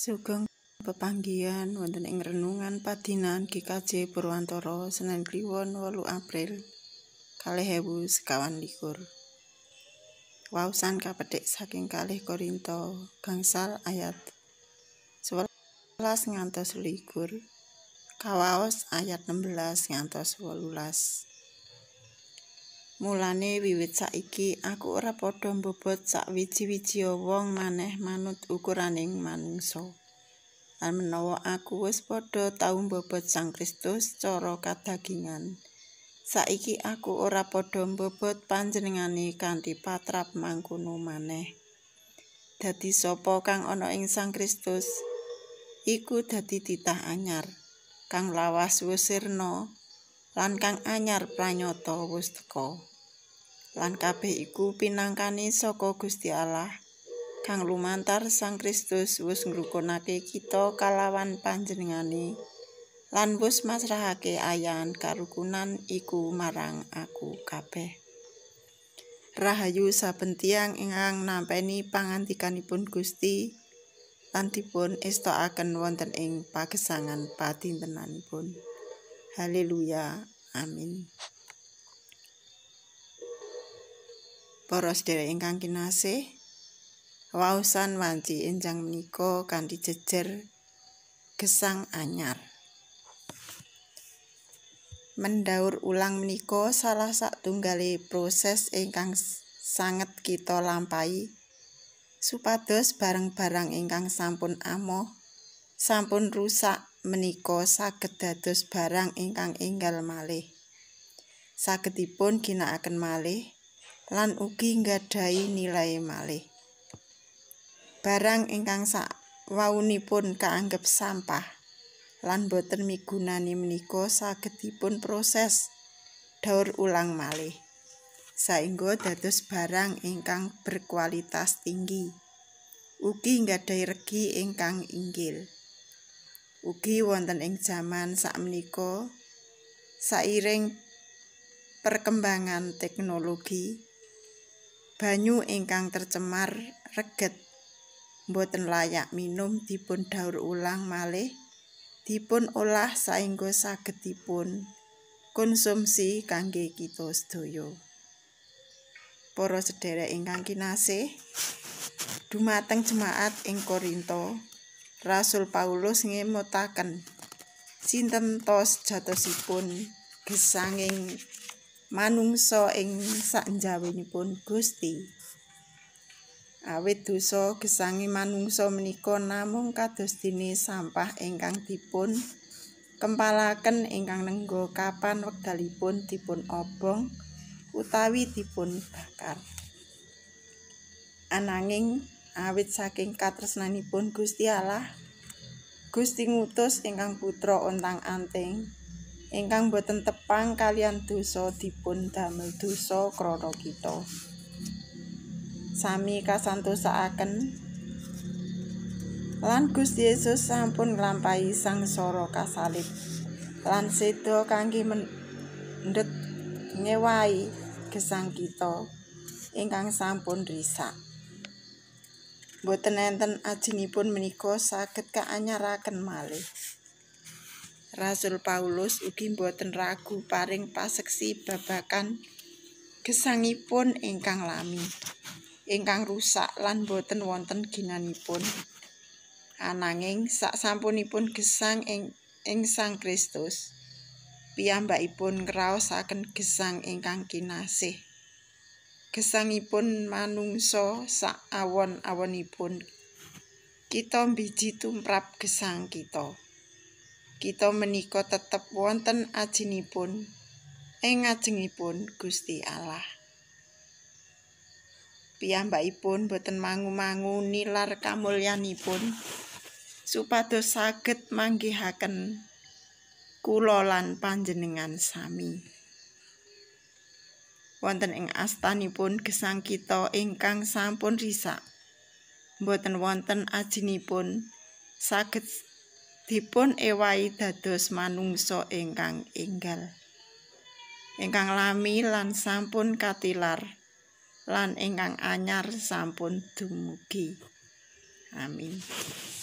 Sugeng pepanggian wonten ing renungan padinan GKJ Purwantoro Senin Kliwon 8 April 2021. Wausan kapetik saking kalih Korinto gangsal ayat 11 ngantos likur kawaos ayat 16 ngantos 18. Mulane wiwit saiki aku ora padha mbobot sak wiji-wiji wong maneh manut ukuraning manungsa. Lan menawa aku wis padha tau mbobot Sang Kristus cara kadagingan. Saiki aku ora padha mbobot panjenengane kanthi patrap mangkono maneh. Dadi sapa kang ana ing Sang Kristus iku dadi titah anyar. Kang lawas wis sirna lan kang anyar pranyata wis teka. lan kabeh iku pinangkani saka Gusti Allah kang lumantar Sang Kristus wis ngrukunake kita kalawan panjenengane lan wis masrahake ayan karukunan iku marang aku kabeh Rahayu saben tiyang ingkang nampi pangandikanipun Gusti lan dipun estokaken wonten ing pagesangan tenanipun. Haleluya amin para sedherek ingkang kinasih wausan wanci enjang menika kanthi jejer gesang anyar mendaur ulang menika salah satunggale proses ingkang sanget kita lampahi supados barang-barang ingkang sampun amoh sampun rusak menika saged dados barang ingkang enggal malih sagedipun ginakaken malih lan ugi nggadahi nilai malih. Barang ingkang sak waunipun kaanggep sampah lan boten migunani menika sagedipun proses daur ulang malih. Saenggo dados barang ingkang berkualitas tinggi. Ugi nggadahi regi ingkang inggil. Ugi wonten ing jaman sakmenika sairing perkembangan teknologi banyu ingkang tercemar reget Mboten layak minum dipun daur ulang malih dipun olah saenggo sagedipun konsumsi kangge kita sedaya para sedherek ingkang kinasih dumateng jemaat ing Korinto Rasul Paulus ngemotaken, Sintentos jatosipun gesanging manungsa ing sanjawenipun Gusti. Awit dosa gesangi manungsa menika namung kados dene sampah ingkang dipun kempalaken ingkang nenggo kapan wekdalipun dipun obong utawi dipun bakar. Ananging awit saking katresnanipun Gusti Allah Gusti ngutus ingkang putra ontang-anting engkang boten tepang kalian dosa dipun damel dosa krana kita sami kasantosaken lan Gusti Yesus sampun nglampahi sangsara kasalib lan sedo kangge mendhet ngewahi kesang kita ingkang sampun risak boten enten ajinipun menika saged kaanyaraken malih Rasul Paulus ugi boten ragu paring paseksi babakan gesangipun ingkang lami ingkang rusak lan boten wonten ginanipun ananging sak sampunipun gesang ing ing sang Kristus piyambakipun ngraosaken gesang ingkang kinasih gesangipun manungsa sak awon-awonipun kita biji tumrap gesang kita kita menika tetep wonten ajinipun ing ajengipun Gusti Allah. Piyambakipun boten mangu-mangu nilar kamulyanipun supados saged manggihaken kula lan panjenengan sami. Wonten ing astanipun gesang kita ingkang sampun risak. Boten wonten ajinipun saged dipun ewahi dados manungsa ingkang enggal ingkang lami lan sampun katilar lan ingkang anyar sampun dumugi amin